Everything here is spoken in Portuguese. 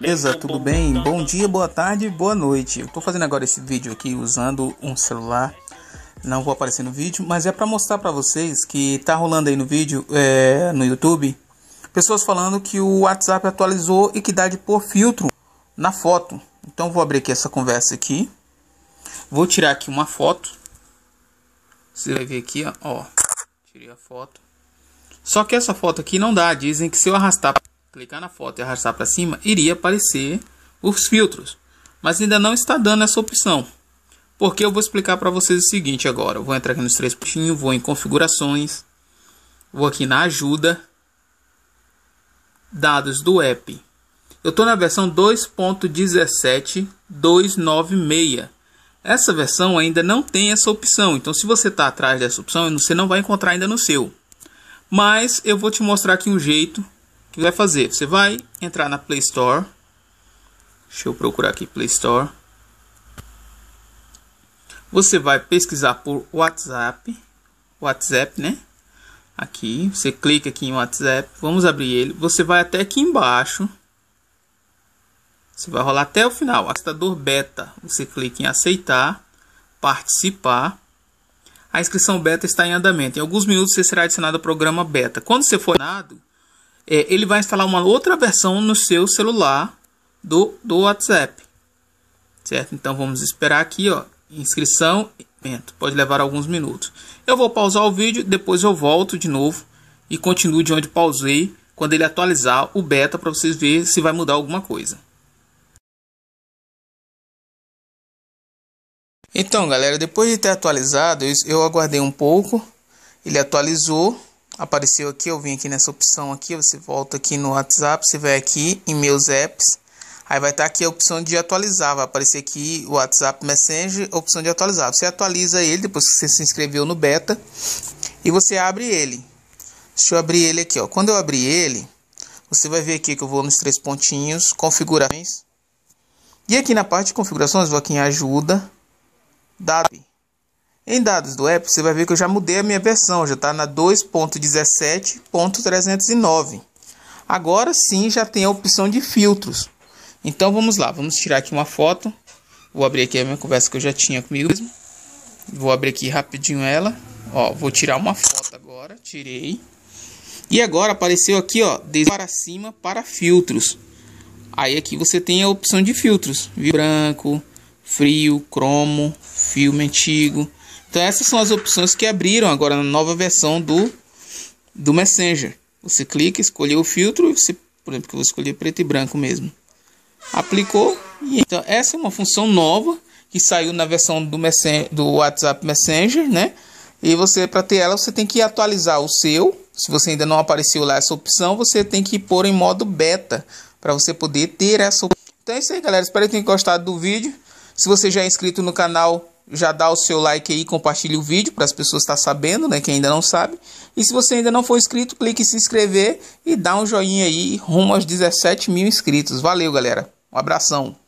Beleza, tudo bem? Bom dia, boa tarde, boa noite. Eu Estou fazendo agora esse vídeo aqui usando um celular. Não vou aparecer no vídeo, mas é para mostrar para vocês que tá rolando aí no vídeo é, no YouTube pessoas falando que o WhatsApp atualizou e que dá de pôr filtro na foto. Então vou abrir aqui essa conversa aqui. Vou tirar aqui uma foto. Você vai ver aqui, ó. Tirei a foto. Só que essa foto aqui não dá. Dizem que se eu arrastar clicar na foto e arrastar para cima, iria aparecer os filtros. Mas ainda não está dando essa opção. Porque eu vou explicar para vocês o seguinte agora. Eu vou entrar aqui nos três pontinhos, vou em configurações, vou aqui na ajuda, dados do app. Eu estou na versão 2.17296. Essa versão ainda não tem essa opção. Então, se você está atrás dessa opção, você não vai encontrar ainda no seu. Mas eu vou te mostrar aqui um jeito que vai fazer? Você vai entrar na Play Store. Deixa eu procurar aqui Play Store. Você vai pesquisar por WhatsApp. WhatsApp, né? Aqui, você clica aqui em WhatsApp. Vamos abrir ele. Você vai até aqui embaixo. Você vai rolar até o final. Acessador beta. Você clica em aceitar. Participar. A inscrição beta está em andamento. Em alguns minutos você será adicionado ao programa beta. Quando você for adicionado, é, ele vai instalar uma outra versão no seu celular do, do WhatsApp. Certo? Então vamos esperar aqui, ó, inscrição, pode levar alguns minutos. Eu vou pausar o vídeo, depois eu volto de novo e continuo de onde pausei quando ele atualizar o beta para vocês verem se vai mudar alguma coisa. Então, galera, depois de ter atualizado, eu aguardei um pouco, ele atualizou apareceu aqui, eu vim aqui nessa opção aqui, você volta aqui no WhatsApp, você vai aqui em meus apps, aí vai estar aqui a opção de atualizar, vai aparecer aqui o WhatsApp Messenger, opção de atualizar. Você atualiza ele depois que você se inscreveu no beta e você abre ele. Deixa eu abrir ele aqui, ó. Quando eu abrir ele, você vai ver aqui que eu vou nos três pontinhos, configurações. E aqui na parte de configurações, vou aqui em ajuda, dado em dados do app, você vai ver que eu já mudei a minha versão, já está na 2.17.309. Agora sim já tem a opção de filtros. Então vamos lá, vamos tirar aqui uma foto. Vou abrir aqui a minha conversa que eu já tinha comigo mesmo. Vou abrir aqui rapidinho ela. Ó, vou tirar uma foto agora, tirei. E agora apareceu aqui, ó, desde para cima para filtros. Aí aqui você tem a opção de filtros, viu? branco, frio, cromo, filme antigo, então essas são as opções que abriram agora na nova versão do, do Messenger. Você clica, escolhe o filtro, você, por exemplo, que eu vou escolher preto e branco mesmo. Aplicou. E, então essa é uma função nova que saiu na versão do, Messenger, do WhatsApp Messenger, né? E você para ter ela você tem que atualizar o seu. Se você ainda não apareceu lá essa opção, você tem que pôr em modo beta para você poder ter essa. Opção. Então é isso aí, galera. Espero que tenham gostado do vídeo. Se você já é inscrito no canal, já dá o seu like aí, compartilha o vídeo para as pessoas estar tá sabendo, né, que ainda não sabe. E se você ainda não for inscrito, clique em se inscrever e dá um joinha aí rumo aos 17 mil inscritos. Valeu, galera. Um abração.